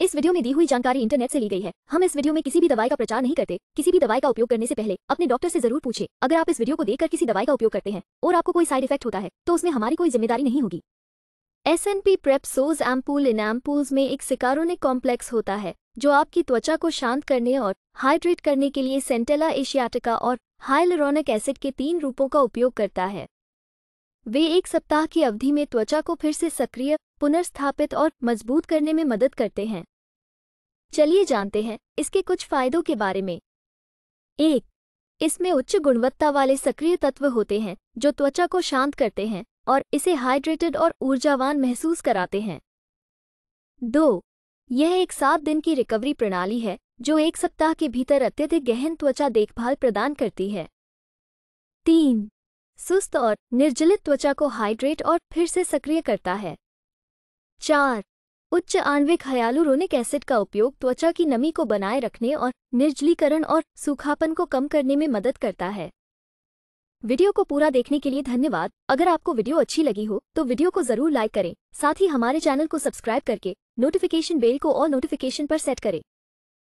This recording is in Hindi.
इस वीडियो में दी हुई जानकारी इंटरनेट से ली गई है हम इस वीडियो में किसी भी दवाई का प्रचार नहीं करते किसी भी दवाई का उपयोग करने से पहले अपने डॉक्टर से जरूर पूछे अगर आप इस वीडियो को देखकर किसी दवाई का उपयोग करते हैं और आपको कोई साइड इफेक्ट होता है तो उसमें हमारी कोई जिम्मेदारी नहीं होगी एस एन पी प्रेपसोज एम्पूल इन एम्पूल्स में एक सिकारोनिक कॉम्प्लेक्स होता है जो आपकी त्वचा को शांत करने और हाइड्रेट करने के लिए सेंटेला एशियाटिका और हाइलरोनिक एसिड के तीन रूपों का उपयोग करता है वे एक सप्ताह की अवधि में त्वचा को फिर से सक्रिय पुनर्स्थापित और मजबूत करने में मदद करते हैं चलिए जानते हैं इसके कुछ फायदों के बारे में एक इसमें उच्च गुणवत्ता वाले सक्रिय तत्व होते हैं जो त्वचा को शांत करते हैं और इसे हाइड्रेटेड और ऊर्जावान महसूस कराते हैं दो यह एक सात दिन की रिकवरी प्रणाली है जो एक सप्ताह के भीतर अत्यधिक गहन त्वचा देखभाल प्रदान करती है तीन सुस्त और निर्जलित त्वचा को हाइड्रेट और फिर से सक्रिय करता है चार उच्च आणविक हयालुरोनिक एसिड का उपयोग त्वचा की नमी को बनाए रखने और निर्जलीकरण और सूखापन को कम करने में मदद करता है वीडियो को पूरा देखने के लिए धन्यवाद अगर आपको वीडियो अच्छी लगी हो तो वीडियो को जरूर लाइक करें साथ ही हमारे चैनल को सब्सक्राइब करके नोटिफिकेशन बेल को और नोटिफिकेशन पर सेट करें